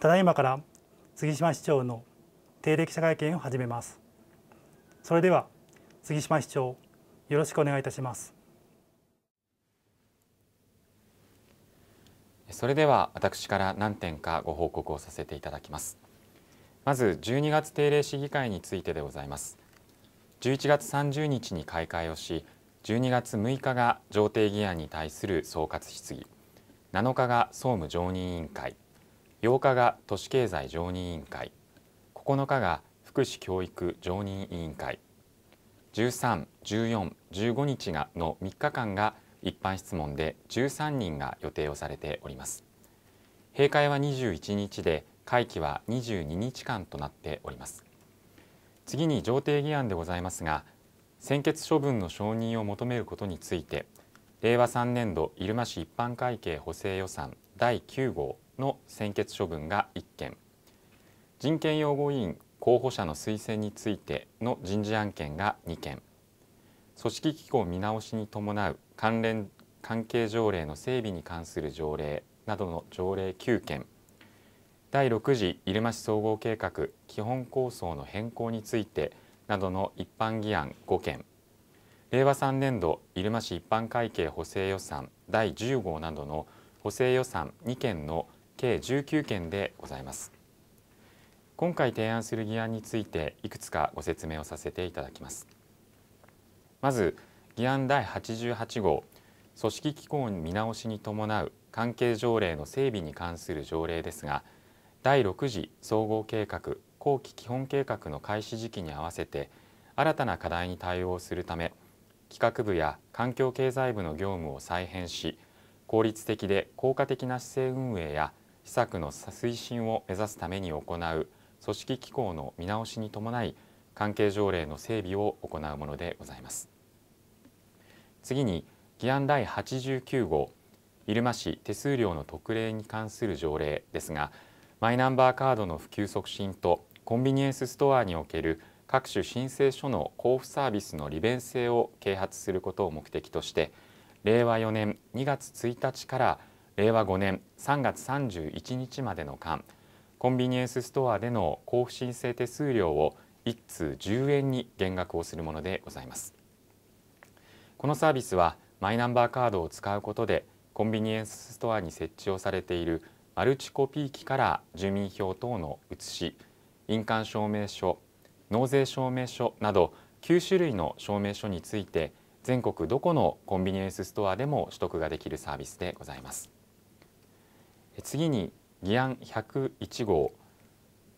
ただいまから杉島市長の定例記者会見を始めます。それでは杉島市長よろしくお願いいたします。それでは私から何点かご報告をさせていただきます。まず12月定例市議会についてでございます。11月30日に開会をし、12月6日が上定議案に対する総括質疑、7日が総務常任委員会、8日が都市経済常任委員会9日が福祉教育常任委員会13、14、15日がの3日間が一般質問で13人が予定をされております閉会は21日で会期は22日間となっております次に上程議案でございますが専決処分の承認を求めることについて令和3年度入間市一般会計補正予算第9号の専決処分が1件人権擁護委員候補者の推薦についての人事案件が2件組織機構見直しに伴う関連関係条例の整備に関する条例などの条例9件第6次入間市総合計画基本構想の変更についてなどの一般議案5件令和3年度入間市一般会計補正予算第10号などの補正予算2件の計19件でございます今回提案する議案についていくつかご説明をさせていただきますまず議案第88号組織機構見直しに伴う関係条例の整備に関する条例ですが第6次総合計画後期基本計画の開始時期に合わせて新たな課題に対応するため企画部や環境経済部の業務を再編し効率的で効果的な市政運営や施策の推進を目指すために行う組織機構の見直しに伴い関係条例の整備を行うものでございます次に議案第89号入間市手数料の特例に関する条例ですがマイナンバーカードの普及促進とコンビニエンスストアにおける各種申請書の交付サービスの利便性を啓発することを目的として令和4年2月1日から令和5年3月31日までの間コンビニエンスストアでの交付申請手数料を1通10円に減額をするものでございますこのサービスはマイナンバーカードを使うことでコンビニエンスストアに設置をされているマルチコピー機から住民票等の写し印鑑証明書納税証明書など9種類の証明書について全国どこのコンビニエンスストアでも取得ができるサービスでございます。次に議案101号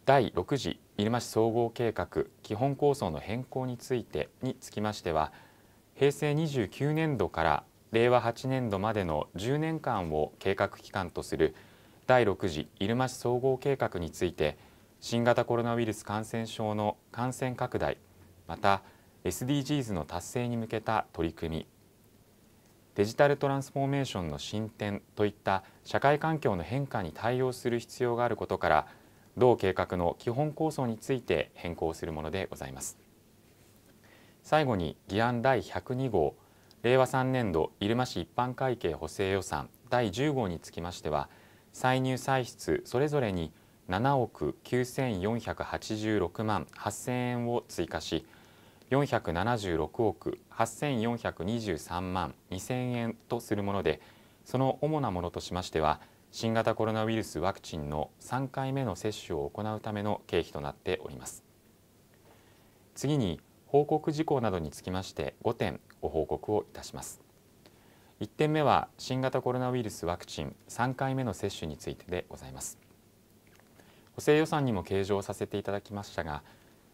第6次入間市総合計画基本構想の変更についてにつきましては平成29年度から令和8年度までの10年間を計画期間とする第6次入間市総合計画について新型コロナウイルス感染症の感染拡大また SDGs の達成に向けた取り組みデジタルトランスフォーメーションの進展といった社会環境の変化に対応する必要があることから同計画の基本構想について変更するものでございます最後に議案第102号令和3年度入間市一般会計補正予算第10号につきましては歳入歳出それぞれに7億9486万8000円を追加し476億8423万2000円とするものでその主なものとしましては新型コロナウイルスワクチンの3回目の接種を行うための経費となっております次に報告事項などにつきまして5点ご報告をいたします1点目は新型コロナウイルスワクチン3回目の接種についてでございます補正予算にも計上させていただきましたが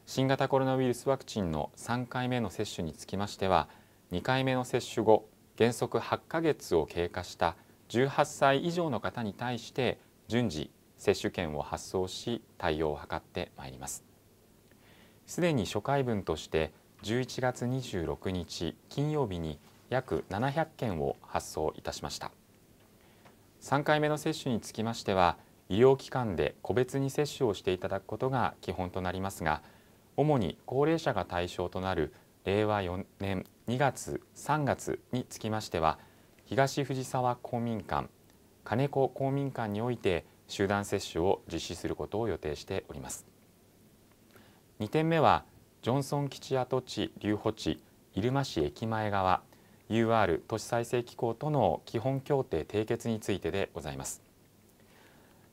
新型コロナウイルスワクチンの3回目の接種につきましては2回目の接種後原則8ヶ月を経過した18歳以上の方に対して順次接種券を発送し対応を図ってまいりますすでに初回分として11月26日金曜日に約700件を発送いたしました3回目の接種につきましては医療機関で個別に接種をしていただくことが基本となりますが主に高齢者が対象となる令和4年2月、3月につきましては、東藤沢公民館、金子公民館において集団接種を実施することを予定しております。2点目は、ジョンソン基地跡地留保地入間市駅前側 UR 都市再生機構との基本協定締結についてでございます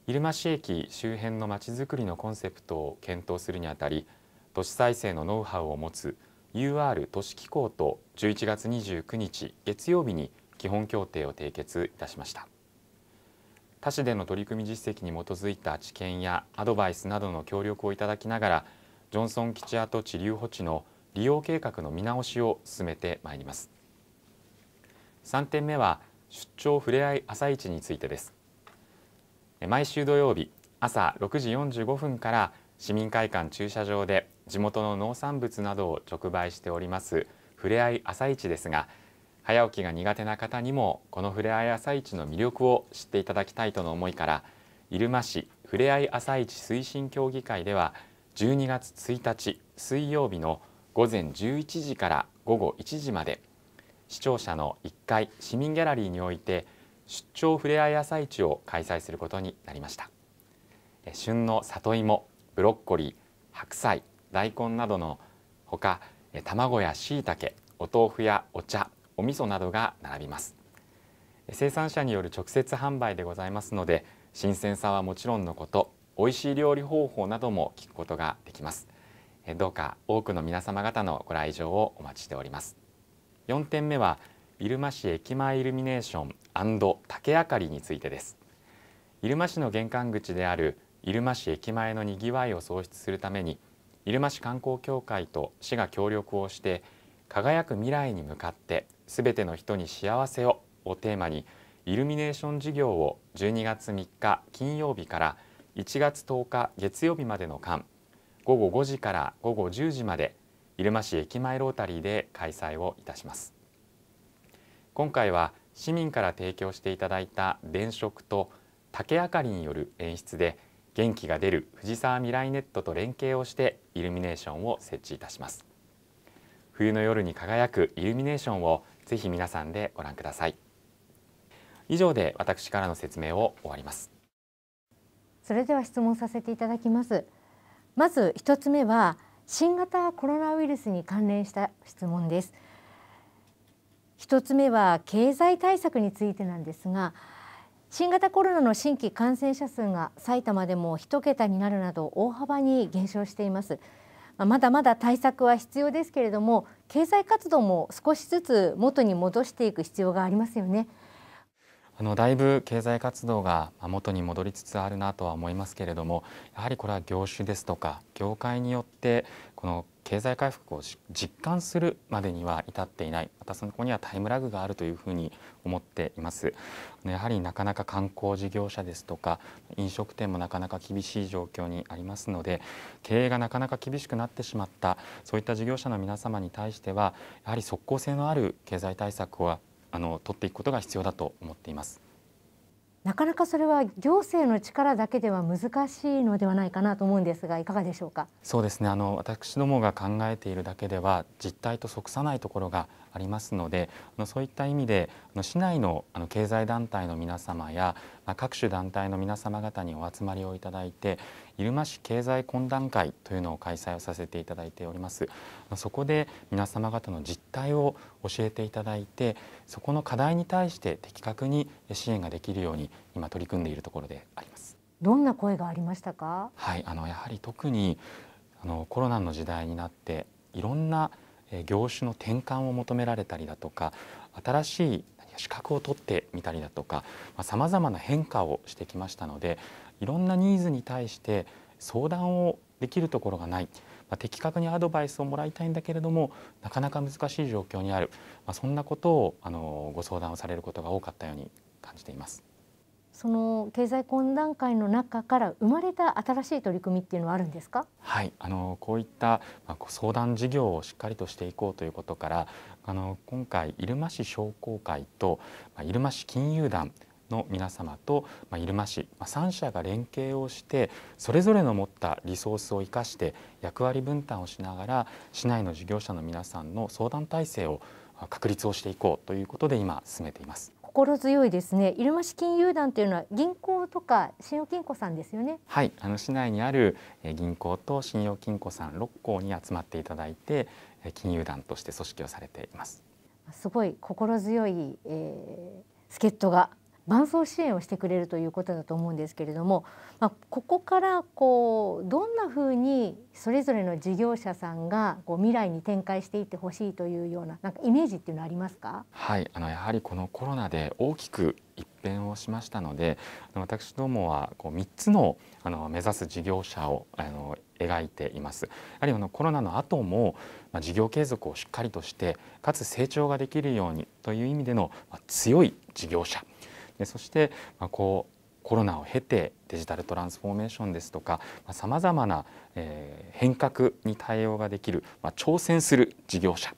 入間市駅周辺のまちづくりのコンセプトを検討するにあたり都市再生のノウハウを持つ UR 都市機構と11月29日月曜日に基本協定を締結いたしました他市での取り組み実績に基づいた知見やアドバイスなどの協力をいただきながらジョンソン基地跡地留保地の利用計画の見直しを進めてまいります3点目は出張ふれあい朝市についてです毎週土曜日朝6時45分から市民会館駐車場で地元の農産物などを直売しておりますふれあい朝市ですが早起きが苦手な方にもこのふれあい朝市の魅力を知っていただきたいとの思いから入間市ふれあい朝市推進協議会では12月1日水曜日の午前11時から午後1時まで視聴者の1階市民ギャラリーにおいて出張ふれあい朝市を開催することになりました旬の里芋ブロッコリー白菜大根などのほか卵やしいたけお豆腐やお茶お味噌などが並びます生産者による直接販売でございますので新鮮さはもちろんのこと美味しい料理方法なども聞くことができますどうか多くの皆様方のご来場をお待ちしております4点目は入間市駅前イルミネーション竹あかりについてです入間市の玄関口である入間市駅前のにぎわいを創出するために入間市観光協会と市が協力をして輝く未来に向かってすべての人に幸せををテーマにイルミネーション事業を12月3日金曜日から1月10日月曜日までの間午後5時から午後10時まで入間市駅前ロータリーで開催をいたします今回は市民から提供していただいた電飾と竹あかりによる演出で元気が出る藤沢未来ネットと連携をしてイルミネーションを設置いたします冬の夜に輝くイルミネーションをぜひ皆さんでご覧ください以上で私からの説明を終わりますそれでは質問させていただきますまず一つ目は新型コロナウイルスに関連した質問です一つ目は経済対策についてなんですが新型コロナの新規感染者数が埼玉でも1桁になるなど大幅に減少していますまだまだ対策は必要ですけれども経済活動も少しずつ元に戻していく必要がありますよねあのだいぶ経済活動が元に戻りつつあるなとは思いますけれどもやはりこれは業種ですとか業界によってこの経済回復を実感するまでには至っていないまたそこにはタイムラグがあるというふうに思っていますやはりなかなか観光事業者ですとか飲食店もなかなか厳しい状況にありますので経営がなかなか厳しくなってしまったそういった事業者の皆様に対してはやはり即効性のある経済対策はあの取っていくことが必要だと思っていますなかなかそれは行政の力だけでは難しいのではないかなと思うんですがいかがでしょうかそうですねあの私どもが考えているだけでは実態と即さないところがありますのでそういった意味で市内の経済団体の皆様や各種団体の皆様方にお集まりをいただいて入間市経済懇談会というのを開催をさせていただいておりますそこで皆様方の実態を教えていただいてそこの課題に対して的確に支援ができるように今取り組んでいるところでありますどんな声がありましたかはいあのやはり特にあのコロナの時代になっていろんな業種の転換を求められたりだとか新しい資格を取ってみたりだとかさまざ、まな変化をしてきましたのでいろんなニーズに対して相談をできるところがない、まあ、的確にアドバイスをもらいたいんだけれどもなかなか難しい状況にある、まあ、そんなことをあのご相談をされることが多かったように感じています。その経済懇談会の中から生まれた新しい取り組みっていうのはあるんですか。はい、あのこういったまあ、相談事業をしっかりとしていこうということから、あの今回入間市商工会とまあ、入間市金融団の皆様と、まあ、入間市、まあ、3社が連携をしてそれぞれの持ったリソースを生かして役割分担をしながら市内の事業者の皆さんの相談体制を確立をしていこうということで今進めています。心強いですね入間市金融団というのは銀行とか信用金庫さんですよねはいあの市内にある銀行と信用金庫さん6校に集まっていただいて金融団として組織をされていますすごい心強い、えー、助っ人が伴走支援をしてくれるということだと思うんですけれども、まあ、ここからこうどんなふうにそれぞれの事業者さんがこう未来に展開していってほしいというようななんかイメージっていうのはありますか、はい、あのやはりこのコロナで大きく一変をしましたので私どもはこう3つのあの目指す事業者をあの描いていますやはりあのコロナの後も、まあ、事業継続をしっかりとしてかつ成長ができるようにという意味での、まあ、強い事業者でそして、まあ、こうコロナを経てデジタルトランスフォーメーションですとかさまざ、まな、えー、変革に対応ができる、まあ、挑戦する事業者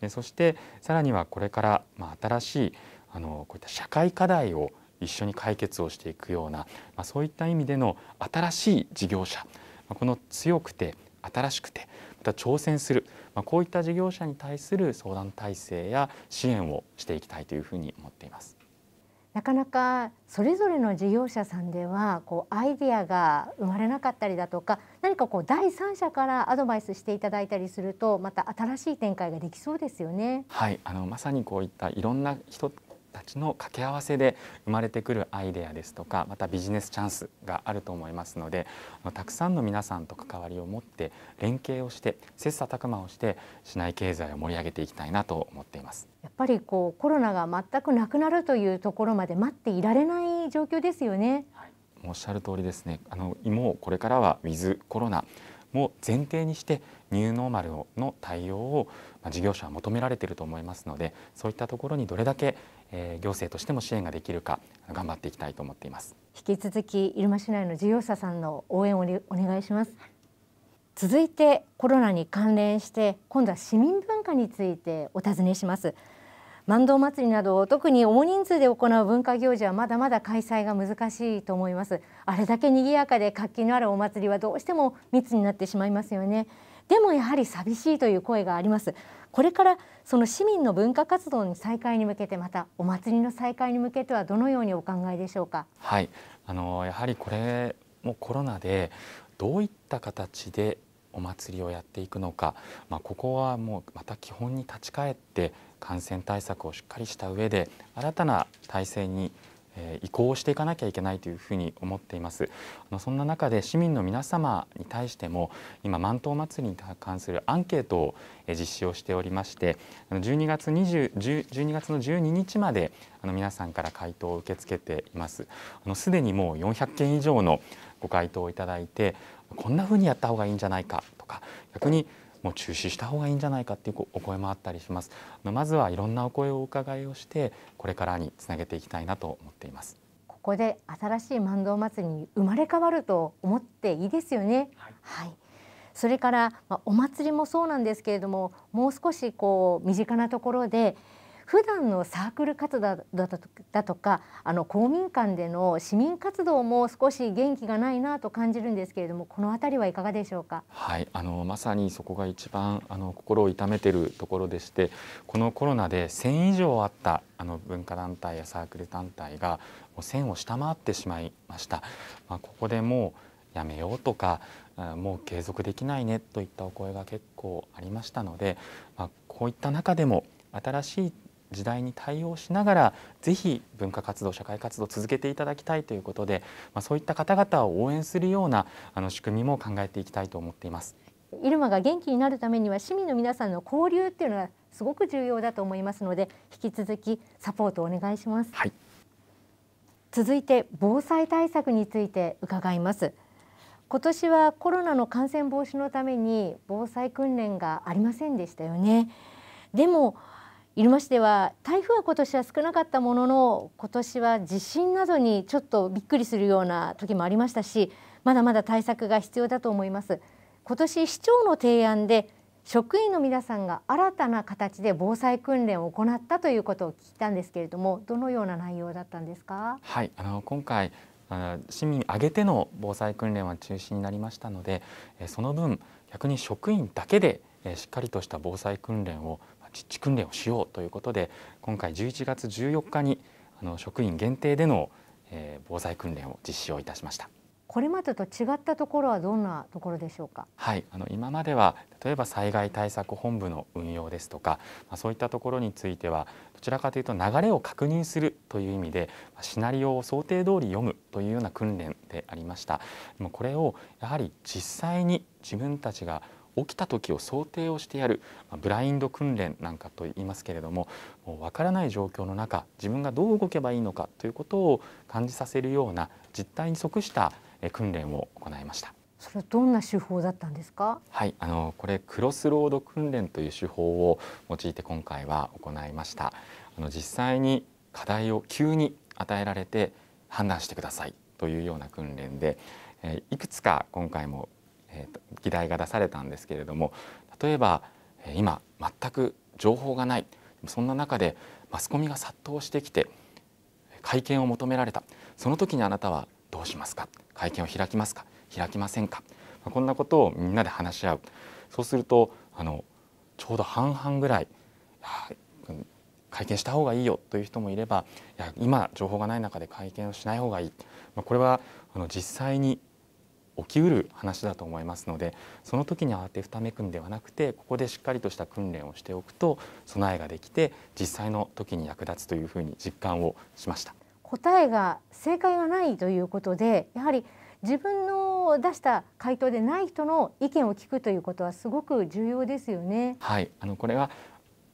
でそしてさらにはこれから、まあ、新しいあのこういった社会課題を一緒に解決をしていくような、まあ、そういった意味での新しい事業者、まあ、この強くて新しくてまた挑戦する、まあ、こういった事業者に対する相談体制や支援をしていきたいというふうに思っています。なかなかそれぞれの事業者さんではこうアイデアが生まれなかったりだとか何かこう第三者からアドバイスしていただいたりするとまた新しい展開ができそうですよね。はいあのまさにこういったいろんな人たちの掛け合わせで生まれてくるアイデアですとかまたビジネスチャンスがあると思いますのでたくさんの皆さんと関わりを持って連携をして切磋琢磨をして市内経済を盛り上げていきたいなと思っていますやっぱりこうコロナが全くなくなるというところまで待っていられない状況ですよね、はい、おっしゃる通りですねあのもうこれからはウィズコロナも前提にしてニューノーマルの対応を事業者は求められていると思いますのでそういったところにどれだけえ行政としても支援ができるか頑張っていきたいと思っています引き続き入間市内の事業者さんの応援をお願いします続いてコロナに関連して今度は市民文化についてお尋ねします万堂祭りなど特に大人数で行う文化行事はまだまだ開催が難しいと思いますあれだけ賑やかで活気のあるお祭りはどうしても密になってしまいますよねでもやはり寂しいという声がありますこれからその市民の文化活動の再開に向けてまたお祭りの再開に向けてはどのようにお考えでしょうかはいあのやはりこれもコロナでどういった形でお祭りをやっていくのか、まあ、ここはもうまた基本に立ち返って感染対策をしっかりした上で新たな体制に移行していかなきゃいけないというふうに思っていますそんな中で市民の皆様に対しても今万灯祭りに関するアンケートを実施をしておりまして12月 ,20 12月の12日まで皆さんから回答を受け付けていますすでにもう400件以上のご回答をいただいてこんなふうにやった方がいいんじゃないかとか逆にもう中止した方がいいんじゃないかっていうお声もあったりしますまずはいろんなお声をお伺いをしてこれからにつなげていきたいなと思っていますここで新しい万堂祭りに生まれ変わると思っていいですよね、はい、はい、それから、まお祭りもそうなんですけれどももう少しこう身近なところで普段のサークル活動だとかあの公民館での市民活動も少し元気がないなと感じるんですけれどもこの辺りはいかがでしょうか。はいあのまさにそこが一番あの心を痛めているところでしてこのコロナで1,000以上あったあの文化団体やサークル団体がもう1,000を下回ってしまいました。まあ、ここでもうやめようとかもう継続できないねといったお声が結構ありましたので、まあ、こういった中でも新しい時代に対応しながらぜひ文化活動社会活動を続けていただきたいということで、まあ、そういった方々を応援するようなあの仕組みも考えていきたいと思っています。入間が元気になるためには市民の皆さんの交流っていうのはすごく重要だと思いますので引き続きサポートお願いします、はい、続いて防災対策について伺います今年はコロナの感染防止のために防災訓練がありませんでしたよねでも入間市では台風は今年は少なかったものの今年は地震などにちょっとびっくりするような時もありましたしまだまだ対策が必要だと思います今年市長の提案で職員の皆さんが新たな形で防災訓練を行ったということを聞いたんですけれどもどのような内容だったんですかはいあの今回市民挙げての防災訓練は中止になりましたのでその分逆に職員だけでしっかりとした防災訓練を実地訓練をしようということで今回11月14日にあの職員限定での、防災訓練を実施をいたしました。これまでと違ったところはどんなところでしょうか。はい、あの今までは例えば災害対策本部の運用ですとか、まあ、そういったところについてはどちらかというと流れを確認するという意味でシナリオを想定通り読むというような訓練でありました。もこれをやはり実際に自分たちが起きた時を想定をしてやる、まあ、ブラインド訓練なんかと言いますけれどももう分からない状況の中自分がどう動けばいいのかということを感じさせるような実態に即した訓練を行いました。それはどんな手法だったんですか。はい、あのこれクロスロード訓練という手法を用いて今回は行いました。あの実際に課題を急に与えられて判断してくださいというような訓練で、えいくつか今回もえーと、議題が出されたんですけれども例えば今全く情報がないそんな中でマスコミが殺到してきて会見を求められたその時にあなたはどうしますか会見を開きますか開きませんかこんなことをみんなで話し合うそうするとあのちょうど半々ぐらい会見した方がいいよという人もいればいや今情報がない中で会見をしない方がいい、まあ、これはあの実際に起きうる話だと思いますのでその時に慌てふためくんではなくてここでしっかりとした訓練をしておくと備えができて実際の時に役立つというふうに実感をしました答えが正解がないということでやはり自分の出した回答でない人の意見を聞くということはすごく重要ですよね。はい、あのこれは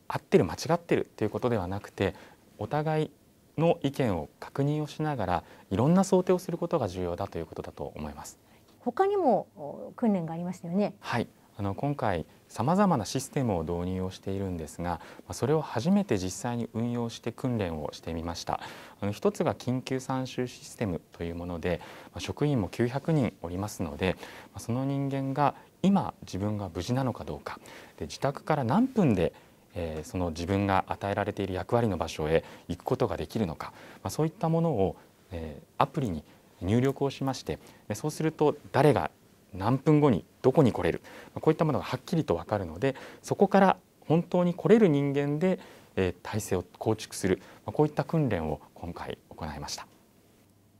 合ってる間違ってるということではなくてお互いの意見を確認をしながらいろんな想定をすることが重要だということだと思います。他にも訓練がありましたよね。はいあの今回さまざまなシステムを導入をしているんですがそれを初めて実際に運用して訓練をしてみましたあの一つが緊急参集システムというもので職員も900人おりますのでその人間が今自分が無事なのかどうかで自宅から何分でえー、その自分が与えられている役割の場所へ行くことができるのか、まあ、そういったものを、えー、アプリに入力をしましてそうすると誰が何分後にどこに来れるこういったものがはっきりと分かるのでそこから本当に来れる人間で体制を構築するこういった訓練を今回行いました。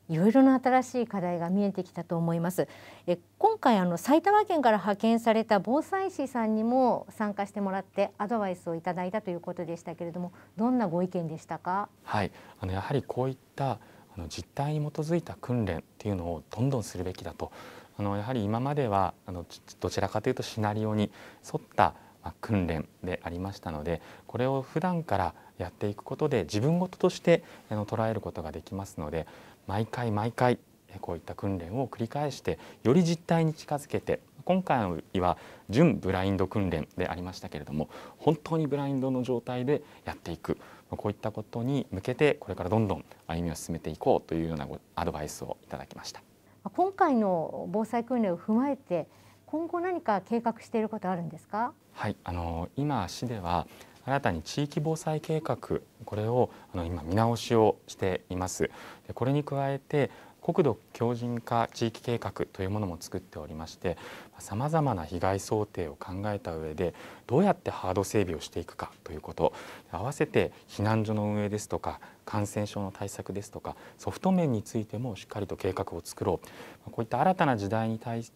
いろいろな新しい課題が見えてきたと思います。え今回あの埼玉県から派遣された防災士さんにも参加してもらってアドバイスをいただいたということでしたけれども、どんなご意見でしたか。はい、あのやはりこういったあの実態に基づいた訓練っていうのをどんどんするべきだとあのやはり今まではあのどちらかというとシナリオに沿った訓練でありましたのでこれを普段からやっていくことで自分事として捉えることができますので毎回毎回こういった訓練を繰り返してより実態に近づけて今回は準ブラインド訓練でありましたけれども本当にブラインドの状態でやっていくこういったことに向けてこれからどんどん歩みを進めていこうというようなアドバイスをいただきました今回の防災訓練を踏まえて今後何か計画していることあるんですかはいあの今市では新たに地域防災計画これをあの今見直しをしていますでこれに加えて国土強靭化地域計画というものも作っておりましてさまざまな被害想定を考えた上でどうやってハード整備をしていくかということ合わせて避難所の運営ですとか感染症の対策ですとかソフト面についてもしっかりと計画を作ろうこういった新たな時代に対し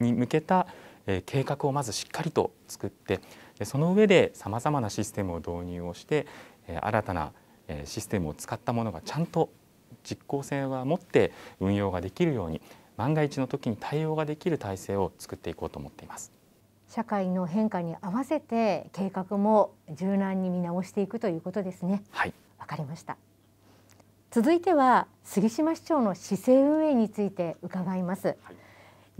に向けた計画をまずしっかりと作ってその上でさまざまなシステムを導入をして新たなシステムを使ったものがちゃんと実効性は持って運用ができるように万が一の時に対応ができる体制を作っていこうと思っています。社会の変化に合わせて計画も柔軟に見直していくということですね。はい、わかりました。続いては杉島市長の市政運営について伺います。はい、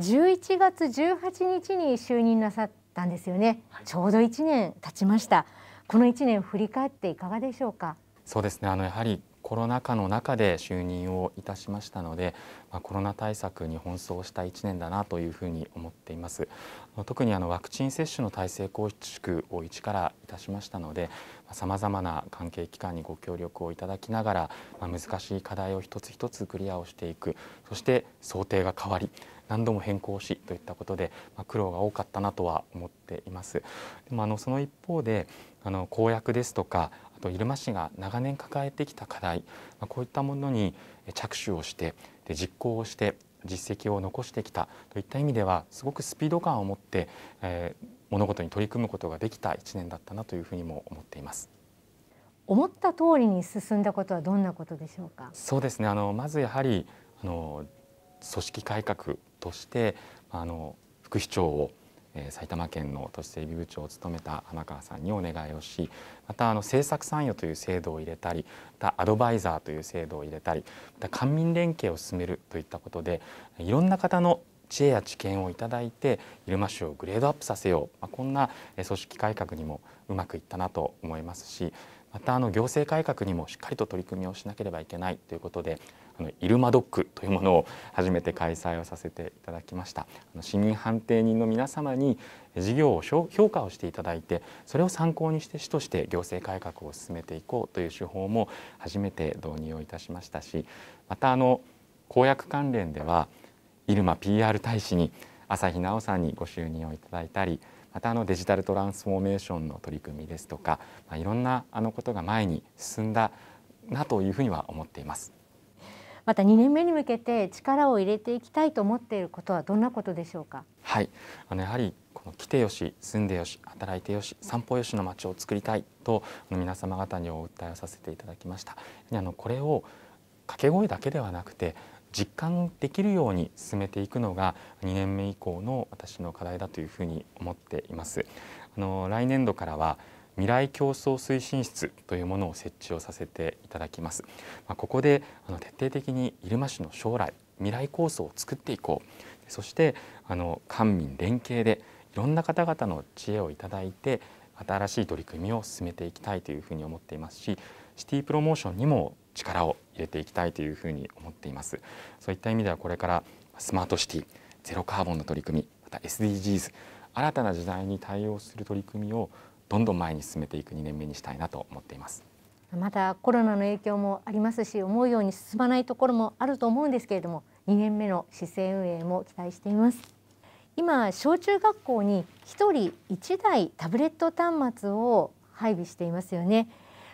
11月18日に就任なさったんですよね。はい、ちょうど1年経ちました。この1年振り返っていかがでしょうか。そうですね。あのやはりコロナ禍の中で就任をいたしましたので、まあ、コロナ対策に奔走した1年だなというふうに思っています特にあのワクチン接種の体制構築を一からいたしましたのでさまざ、まな関係機関にご協力をいただきながら、まあ、難しい課題を一つ一つクリアをしていくそして想定が変わり何度も変更しといったことで、まあ、苦労が多かったなとは思っています。でもあのその一方であの公約ですとかと入間市が長年抱えてきた課題、まこういったものに着手をしてで実行をして実績を残してきたといった意味ではすごくスピード感を持って、えー、物事に取り組むことができた1年だったなというふうにも思っています。思った通りに進んだことはどんなことでしょうか。そうですね。あのまずやはりあの組織改革としてあの副市長をえ埼玉県の都市整備部長を務めた浜川さんにお願いをしまたあの政策参与という制度を入れたりまたアドバイザーという制度を入れたりまた官民連携を進めるといったことでいろんな方の知恵や知見をいただいて入間市をグレードアップさせよう、まあ、こんな組織改革にもうまくいったなと思いますしまたあの行政改革にもしっかりと取り組みをしなければいけないということであのイルマドックというものを初めて開催をさせていただきましたあの市民判定人の皆様に事業を評価をしていただいてそれを参考にして市として行政改革を進めていこうという手法も初めて導入をいたしましたしまたあの公約関連では入間 PR 大使に朝日奈央さんにご就任をいただいたりまたあのデジタルトランスフォーメーションの取り組みですとか、まあ、いろんなあのことが前に進んだなというふうには思っています。また2年目に向けて力を入れていきたいと思っていることはどんなことでしょうか。はい、あのやはりこの来てよし、住んでよし、働いてよし、散歩よしの街を作りたいと皆様方にお訴えをさせていただきました。あのこれを掛け声だけではなくて実感できるように進めていくのが2年目以降の私の課題だというふうに思っています。あの来年度からは未来競争推進室というものを設置をさせていただきます。まあ、ここであの徹底的に入間市の将来未来構想を作っていこう。そしてあの官民連携でいろんな方々の知恵をいただいて新しい取り組みを進めていきたいというふうに思っていますし、シティプロモーションにも力を入れていきたいというふうに思っていますそういった意味ではこれからスマートシティゼロカーボンの取り組みまた SDGs 新たな時代に対応する取り組みをどんどん前に進めていく2年目にしたいなと思っていますまだコロナの影響もありますし思うように進まないところもあると思うんですけれども2年目の市政運営も期待しています今小中学校に1人1台タブレット端末を配備していますよね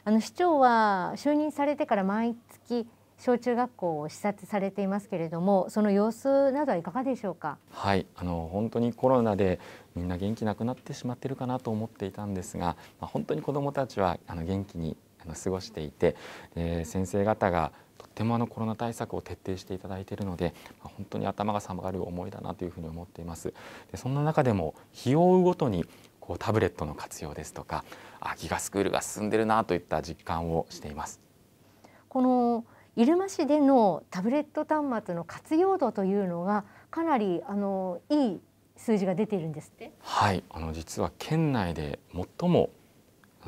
あの市長は就任されてから毎月小中学校を視察されていますけれどもその様子などはいかがでしょうかはいあの本当にコロナでみんな元気なくなってしまっているかなと思っていたんですが、まあ、本当に子どもたちはあの元気にあの過ごしていて、えー、先生方がとってもあのコロナ対策を徹底していただいているので、まあ、本当に頭が下がる思いだなというふうに思っていますでそんな中でも日を追うごとにこうタブレットの活用ですとかあギガスクールが進んでるなといった実感をしています。この入間市でのタブレット端末の活用度というのがかなりあのいい数字が出ているんですってはいあの実は県内で最も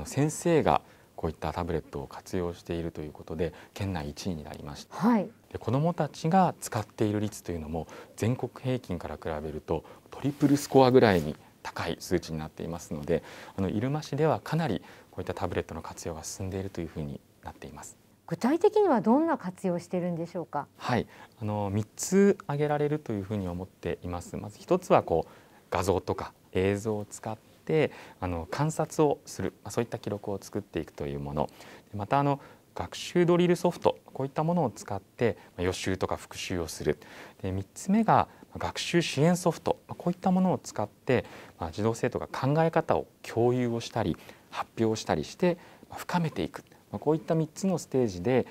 先生がこういったタブレットを活用しているということで県内1位になりました、はい、で子どもたちが使っている率というのも全国平均から比べるとトリプルスコアぐらいに高い数値になっていますのであの入間市ではかなりこういったタブレットの活用が進んでいるというふうになっています。具体的にはどんな活用してるんでしょうか。はい、あの三つ挙げられるというふうに思っています。まず一つはこう画像とか映像を使ってあの観察をする、まあそういった記録を作っていくというもの。またあの学習ドリルソフトこういったものを使って予習とか復習をする。で三つ目が学習支援ソフトこういったものを使って、まあ、児童生徒が考え方を共有をしたり発表したりして、深めていく、こういった3つのステージで、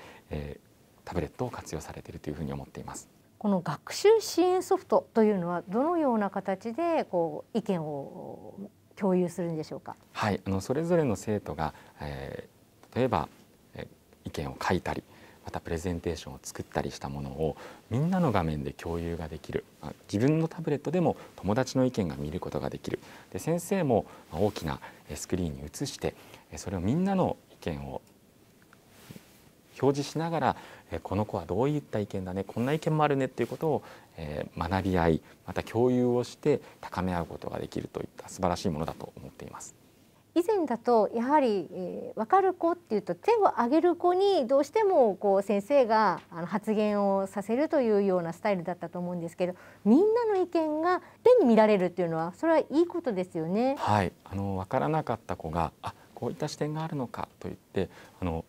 タブレットを活用されているというふうに思っています。この学習支援ソフトというのはどのような形でこう意見を共有するんでしょうか。はい、あのそれぞれの生徒が、えー、例えば、えー、意見を書いたり、またプレゼンテーションを作ったりしたものをみんなの画面で共有ができる自分のタブレットでも友達の意見が見ることができるで先生も大きなスクリーンに映してそれをみんなの意見を表示しながらこの子はどういった意見だねこんな意見もあるねっていうことを学び合いまた共有をして高め合うことができるといった素晴らしいものだと思っています。以前だとやはり、えー、分かる子っていうと手を挙げる子にどうしてもこう先生があの発言をさせるというようなスタイルだったと思うんですけどみんなの意見が手に見られるっていうのはそれはいいことですよね。はい、あの分からなかった子があこういった視点があるのかといってあの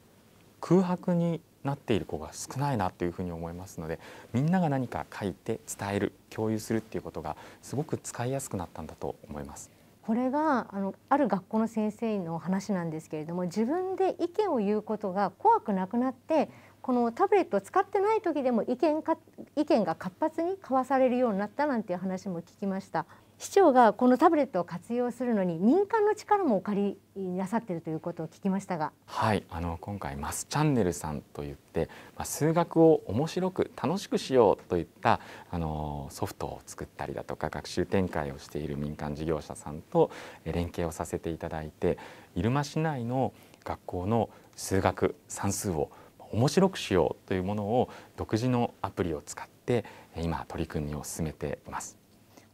空白になっている子が少ないなというふうに思いますのでみんなが何か書いて伝える共有するっていうことがすごく使いやすくなったんだと思います。これがあのある学校の先生の話なんですけれども自分で意見を言うことが怖くなくなってこのタブレットを使ってない時でも意見か意見が活発に交わされるようになったなんていう話も聞きました。市長がこのタブレットを活用するのに民間の力もお借りなさっているということを聞きましたがはいあの今回マスチャンネルさんといって、数学を面白く楽しくしようといったあのソフトを作ったりだとか学習展開をしている民間事業者さんと連携をさせていただいて入間市内の学校の数学算数を面白くしようというものを独自のアプリを使って今取り組みを進めています。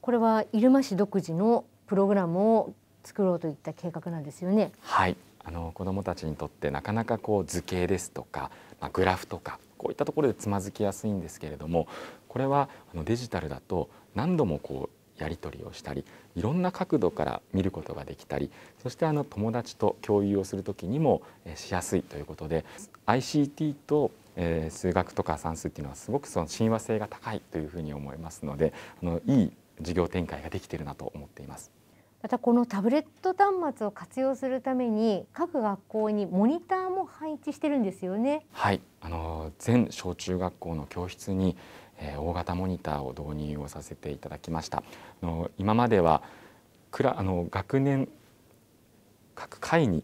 これは入間市独自のプログラムを作ろうといった計画なんですよね。はいあの子どもたちにとってなかなかこう図形ですとか、まあ、グラフとかこういったところでつまずきやすいんですけれどもこれはあのデジタルだと何度もこうやり取りをしたりいろんな角度から見ることができたりそしてあの友達と共有をする時にもしやすいということで ICT とえ数学とか算数っていうのはすごくその親和性が高いというふうに思いますのであのいい事業展開ができているなと思っています。またこのタブレット端末を活用するために各学校にモニターも配置してるんですよね。はい、あの全小中学校の教室に、えー、大型モニターを導入をさせていただきました。あの今まではクラあの学年各階に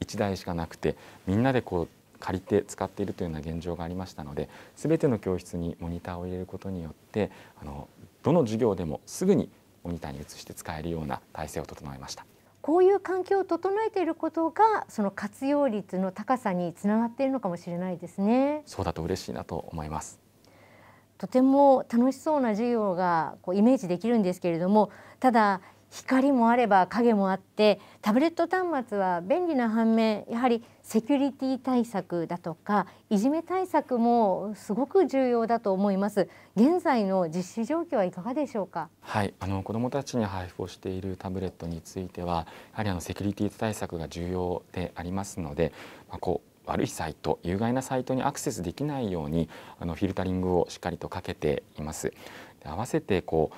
1台しかなくてみんなでこう借りて使っているというような現状がありましたので全ての教室にモニターを入れることによってあのどの授業でもすぐにモニターに移して使えるような体制を整えました。こういう環境を整えていることがその活用率の高さにつながっているのかもしれないですね。そうだと嬉しいなと思います。とても楽しそうな授業がこうイメージできるんですけれどもただ光もあれば影もあってタブレット端末は便利な反面やはりセキュリティ対策だとかいじめ対策もすごく重要だと思います現在の実施状況はいかがでしょうかはいあの子どもたちに配布をしているタブレットについてはやはりあのセキュリティ対策が重要でありますので、まあ、こう悪いサイト有害なサイトにアクセスできないようにあのフィルタリングをしっかりとかけています。合わせてこう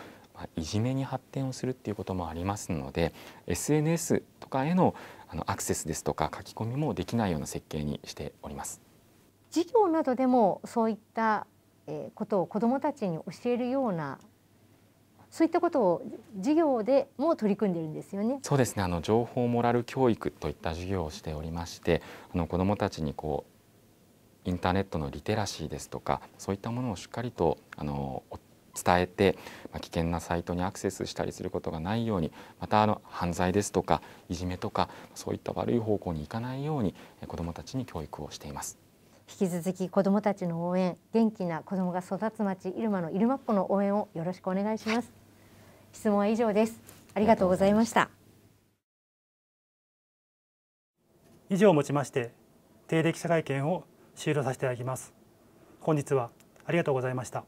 いじめに発展をするっていうこともありますので SNS とかへのあのアクセスですとか書き込みもできないような設計にしております授業などでもそういったことを子どもたちに教えるようなそういったことを授業でも取り組んでるんですよね。そうですね。あの情報モラル教育といった授業をしておりまして、あの子どもたちにこうインターネットのリテラシーですとかそういったものをしっかりとあの伝えて、まあ、危険なサイトにアクセスしたりすることがないようにまたあの犯罪ですとかいじめとかそういった悪い方向に行かないように子どもたちに教育をしています。引き続き子どもたちの応援元気な子どもが育つ町入間の入間っ子の応援をよろしくお願いします質問は以上ですありがとうございました以上をもちまして定例記者会見を終了させていただきます本日はありがとうございました